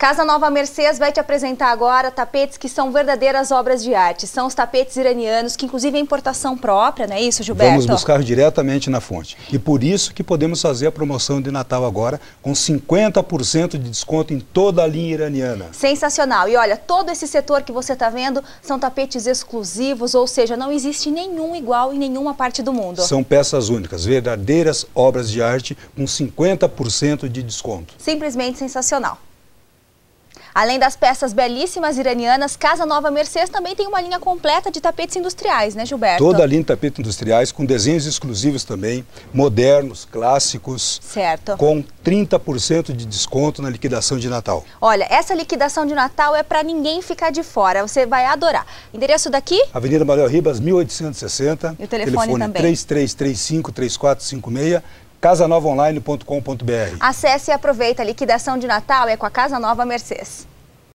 Casa Nova Mercedes vai te apresentar agora tapetes que são verdadeiras obras de arte. São os tapetes iranianos, que inclusive é importação própria, não é isso, Gilberto? Vamos buscar diretamente na fonte. E por isso que podemos fazer a promoção de Natal agora, com 50% de desconto em toda a linha iraniana. Sensacional. E olha, todo esse setor que você está vendo são tapetes exclusivos, ou seja, não existe nenhum igual em nenhuma parte do mundo. São peças únicas, verdadeiras obras de arte com 50% de desconto. Simplesmente sensacional. Além das peças belíssimas iranianas, Casa Nova Mercedes também tem uma linha completa de tapetes industriais, né, Gilberto? Toda a linha de tapetes industriais, com desenhos exclusivos também, modernos, clássicos. Certo. Com 30% de desconto na liquidação de Natal. Olha, essa liquidação de Natal é para ninguém ficar de fora. Você vai adorar. Endereço daqui? Avenida Manuel Ribas, 1860. E o telefone, telefone também. 3335 3456 casanovaonline.com.br. Acesse e aproveita, a liquidação de Natal é com a Casa Nova Mercedes.